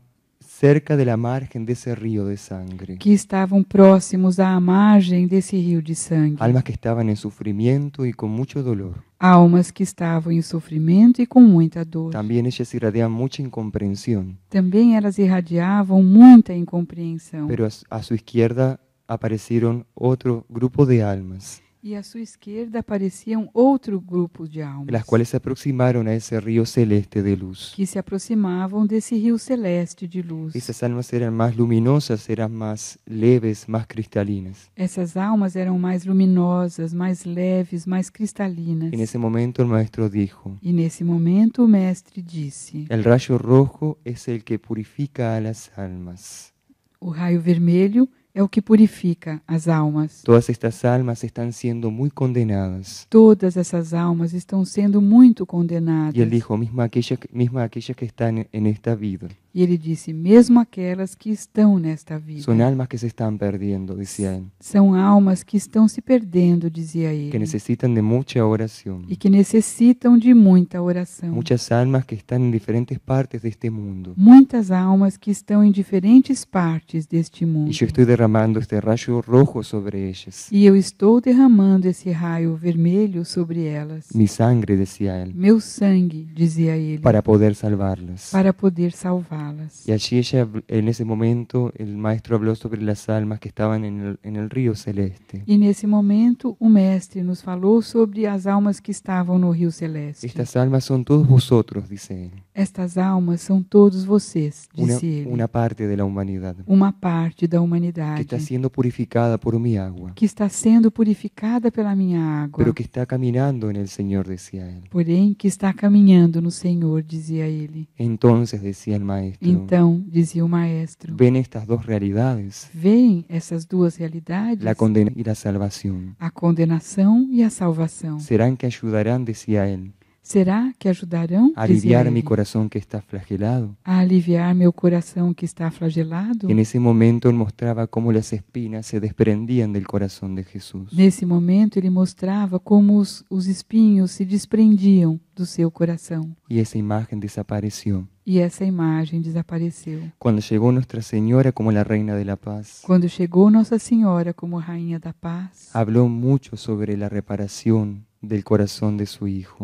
cerca da margem desse rio de sangue. Que estavam próximos à margem desse rio de sangue. Almas que estavam em sofrimento e com muito dolor. Almas que estavam em sofrimento e com muita dor. Também elas irradiavam muita incompreensão. Também elas irradiavam muita incompreensão. mas a, sua esquerda apareceram outro grupo de almas y a su izquierda aparecían otro grupo de almas. Las cuales se aproximaron a ese río celeste de luz. Que se aproximaban de ese río celeste de luz. Esas almas eran más luminosas, eran más leves, más cristalinas. Esas almas eran más luminosas, más leves, más cristalinas. En ese momento el maestro dijo. Y en ese momento el maestro dice. El rayo rojo es el que purifica a las almas. O raio vermelho é o que purifica as almas. Todas estas almas estão sendo muito condenadas. Todas essas almas estão sendo muito condenadas. E ele disse mesmo aquelas, mesmo aquelas que estão em esta vida. E ele disse: mesmo aquelas que estão nesta vida. São almas que se estão perdendo, dizia ele. São almas que estão se perdendo, dizia ele. Que necessitam de muita oração. E que necessitam de muita oração. Muitas almas que estão em diferentes partes deste mundo. Muitas almas que estão em diferentes partes deste mundo. E eu estou derramando este raio rojo sobre elas. E eu estou derramando esse raio vermelho sobre elas. Mi sangre, dizia ele. Meu sangue, dizia ele. Para poder salvá-las. Para poder salvá-las almas. Y allí ella, en ese momento, el maestro habló sobre las almas que estavam en el, en el río celeste. E nesse momento, o mestre nos falou sobre as almas que estavam no rio celeste. Estas almas são todos vosotros, dice él. Estas almas são todos vocês, disse una, ele. Uma parte da humanidade. Uma parte da humanidade. Que está sendo purificada por minha água. Que está sendo purificada pela minha água. Pero que está caminhando no Senhor, dizia ele. Porém, que está caminhando no Senhor, dizia ele. Então, dizia o maestro maestro, então, dizia o maestro, ven estas duas realidades, Vem essas duas realidades, a condenação e a salvação. a condenação e a salvação. Serão que ajudarão, dizia ele, Será que ajudarão? A aliviar meu coração que está flagelado. A aliviar meu coração que está flagelado. E nesse momento ele mostrava como as espinas se desprendiam do coração de Jesus. Nesse momento ele mostrava como os, os espinhos se desprendiam do seu coração. E essa imagem desapareceu. E essa imagem desapareceu. Quando chegou Nossa Senhora como a Reina da Paz. Quando chegou Nossa Senhora como Rainha da Paz. Falou muito sobre a reparação de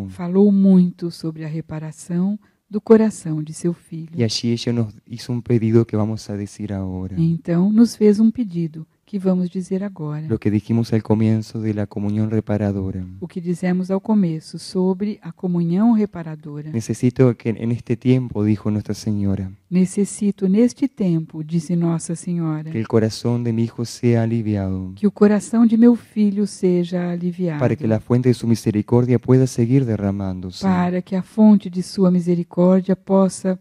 Falou muito sobre a reparação do coração de seu filho. E assim ela nos fez um pedido que vamos a dizer agora. Então nos fez um pedido que vamos dizer agora. Lo que dijimos ao começo da comunhão reparadora. O que dizemos ao começo sobre a comunhão reparadora. necessito que en este tiempo, dijo nossa senhora necessito neste tempo, disse Nossa Senhora. Que o coração de meu filho seja aliviado. Que o coração de meu filho seja aliviado. Para que a fonte de sua misericórdia possa seguir derramándose. Para que a fonte de sua misericórdia possa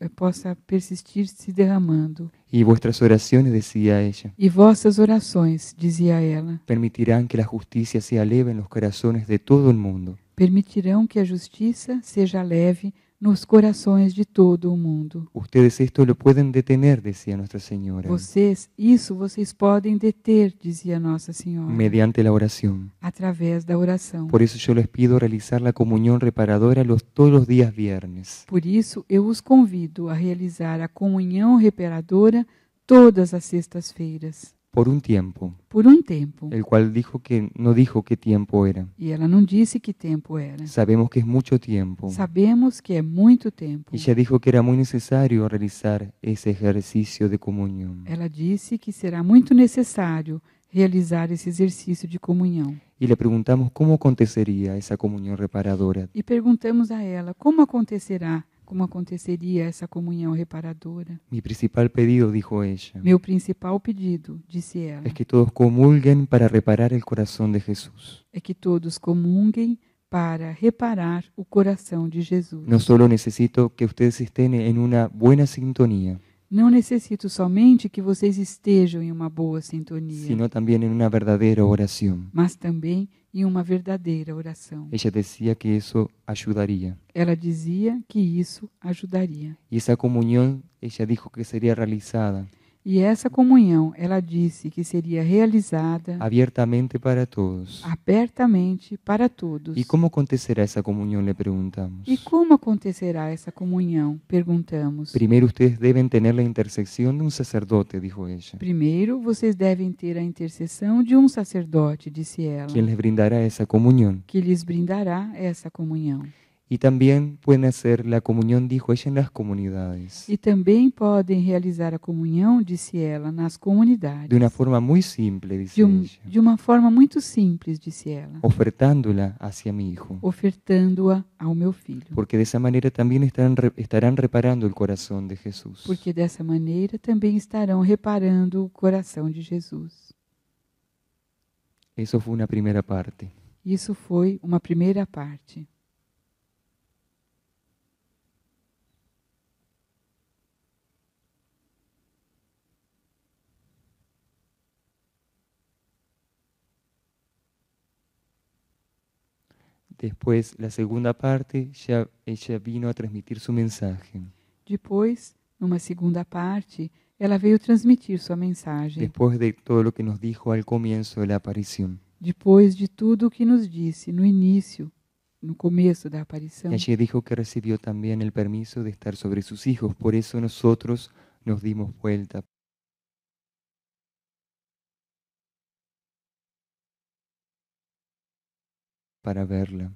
eh, possa persistir se derramando. Y vuestras oraciones, decía ela E vossas orações, dizia ela. permitirão que a justiça se leve nos corações de todo o mundo. Permitirão que a justiça seja leve nos corações de todo o mundo. Ustedes esto lo pueden detener, decía Nuestra Señora. Vocês, isso vocês podem deter, dizia Nossa Senhora. Mediante la oración. Através da oração. Por eso yo les pido realizar la comunión reparadora los todos los días viernes. Por isso eu os convido a realizar a comunhão reparadora todas as sextas-feiras. Por um tempo. Por um tempo. El cual dijo que no dijo era. E ela não disse que tempo era. Sabemos que é muito tempo, Sabemos que é muito tempo. e já dijo que era muito necessário realizar esse exercício de comunhão, Ela disse que será muito necessário realizar esse exercício de comunhão. E lhe perguntamos como aconteceria essa comunhão reparadora. E perguntamos a ela como acontecerá como aconteceria essa comunhão reparadora. Mi principal pedido, dijo ella. Meu principal pedido, disse ela. É que todos comulguen para reparar o coração de Jesus. É que todos comunguem para reparar o coração de Jesus. No solo necessito que vocês estejam em uma boa sintonia. Não necessito somente que vocês estejam em uma boa sintonia, sino também em uma verdadeira oração. mas também e uma verdadeira oração. Ela dizia que isso ajudaria. Ela dizia que isso ajudaria. E essa comunhão, ela disse que seria realizada. E essa comunhão, ela disse que seria realizada abertamente para todos. Abertamente para todos. E como acontecerá essa comunhão, Le perguntamos. E como acontecerá essa comunhão, perguntamos. Primeiro vocês devem ter a intercessão de um sacerdote, disse ela. Primeiro vocês devem ter a intercessão de um sacerdote, disse ela. Quem lhes brindará essa comunhão. Que lhes brindará essa comunhão. E também podem fazer a comunhão, dijo ella, nas comunidades. E também podem realizar a comunhão, disse ela, nas comunidades. De uma forma muito simples, disse de, um, de uma forma muito simples, disse ela. Ofertando-la hacia mi hijo. Ofertando-a ao meu filho. Porque dessa maneira também estarão, estarão reparando o coração de Jesus. Porque dessa maneira também estarão reparando o coração de Jesus. Isso foi uma primeira parte. Isso foi uma primeira parte. Después, la segunda parte, ella vino a transmitir su mensaje. Después una segunda parte, ela veio transmitir su mensaje. Después de todo lo que nos dijo al comienzo de la aparición. Después de todo lo que nos disse no inicio no comienzo de aparição. ella dijo que recibió también el permiso de estar sobre sus hijos, por eso nosotros nos dimos vuelta para verla.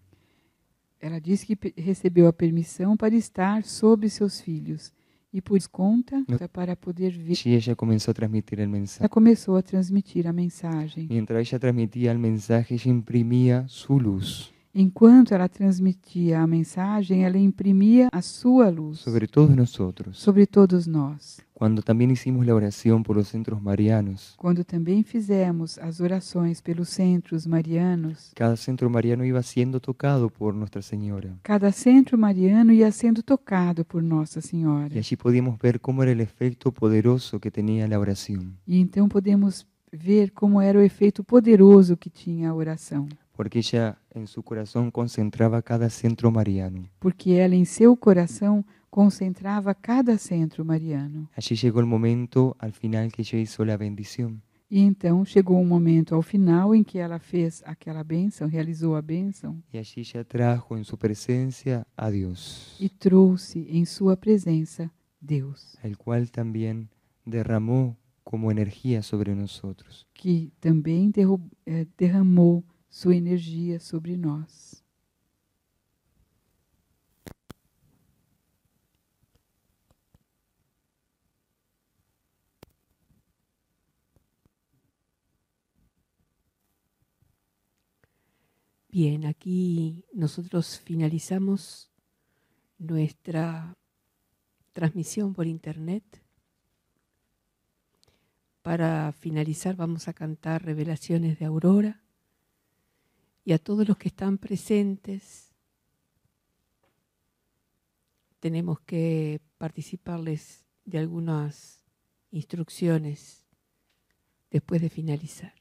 Ela disse que recebeu a permissão para estar sobre seus filhos e por conta para poder ver. E ela começou a transmitir a mensagem. Ela começou a transmitir a mensagem. Enquanto ela transmitia a mensagem, ela imprimia sua luz. Enquanto ela transmitia a mensagem, ela imprimia a sua luz sobre todos Sobre todos nós. Quando também a oração pelos centros marianos. Quando também fizemos as orações pelos centros marianos. Cada centro mariano ia sendo tocado por Nossa Senhora. Cada centro mariano ia sendo tocado por Nossa Senhora. E assim podíamos ver como era o efeito poderoso que tinha a oração. E então podemos ver como era o efeito poderoso que tinha a oração porque ela em seu coração concentrava cada centro mariano. Porque ela em seu coração concentrava cada centro mariano. Aí chegou o momento, ao final, que ela fez a bendição. E então chegou um momento ao final em que ela fez aquela bênção, realizou a bênção. E aí já trajo em sua presença a Deus. E trouxe em sua presença Deus. El qual também derramou como energia sobre nós. Que também eh, derramou su energía sobre nós. Bien, aquí nosotros finalizamos nuestra transmisión por internet. Para finalizar vamos a cantar Revelaciones de Aurora y a todos los que están presentes. Tenemos que participarles de algunas instrucciones después de finalizar.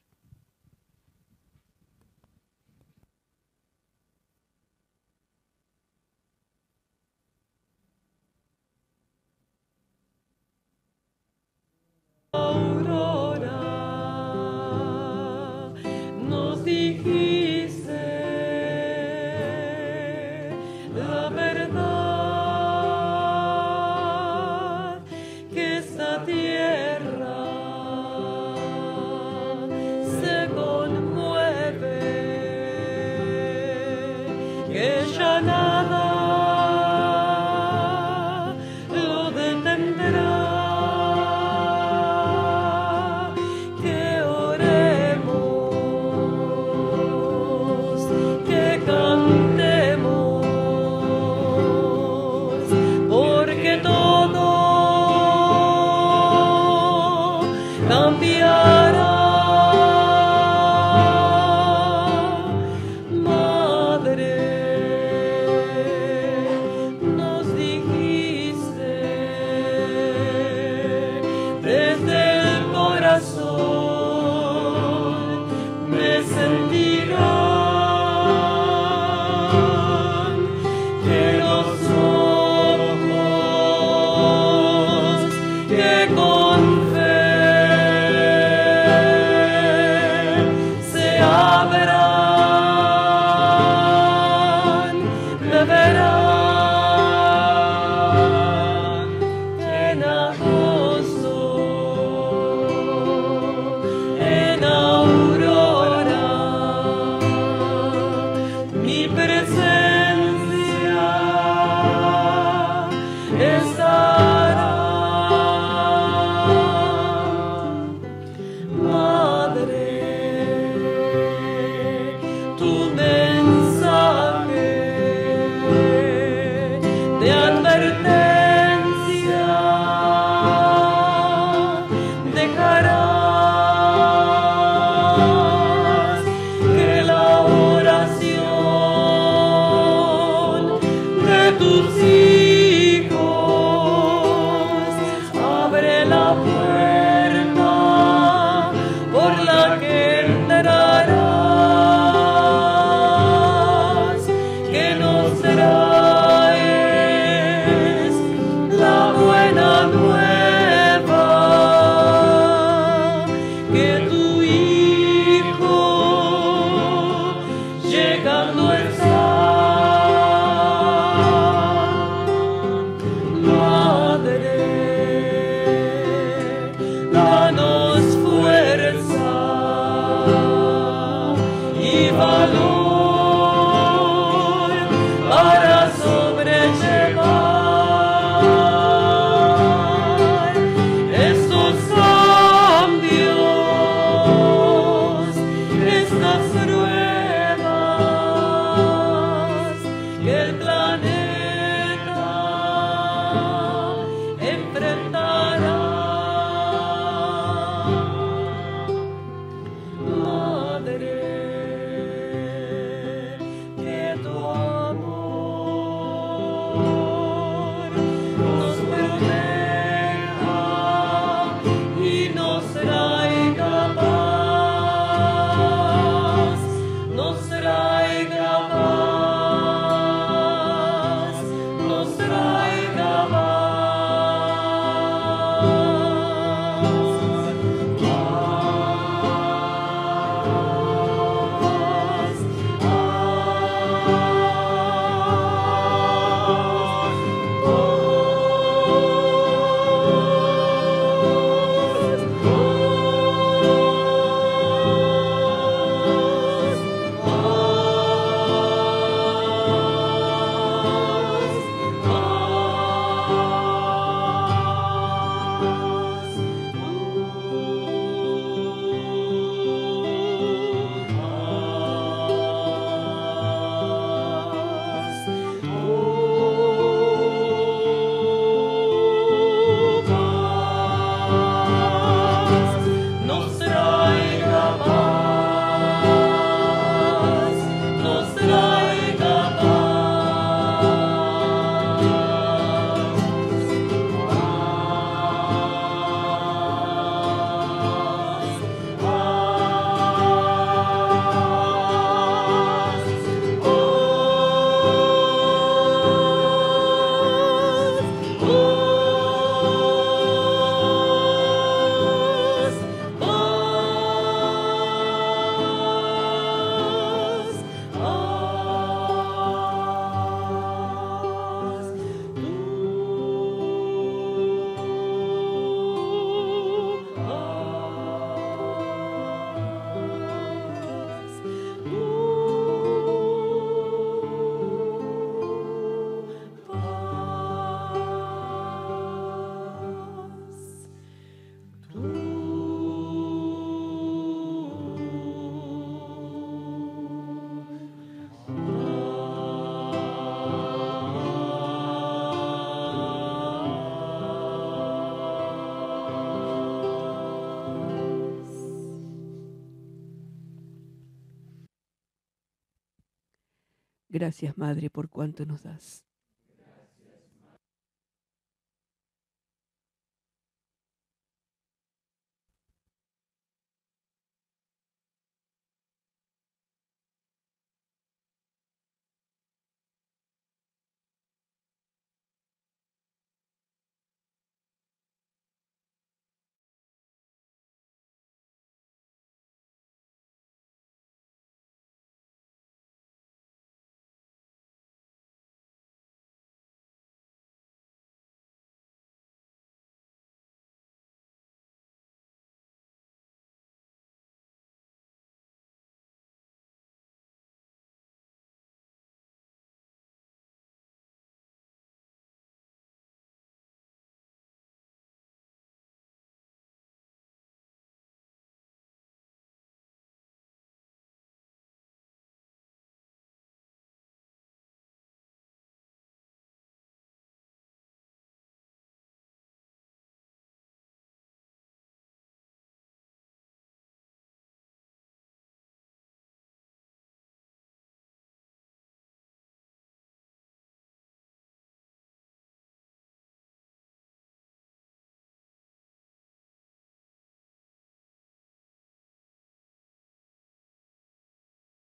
Gracias, Madre, por cuanto nos das.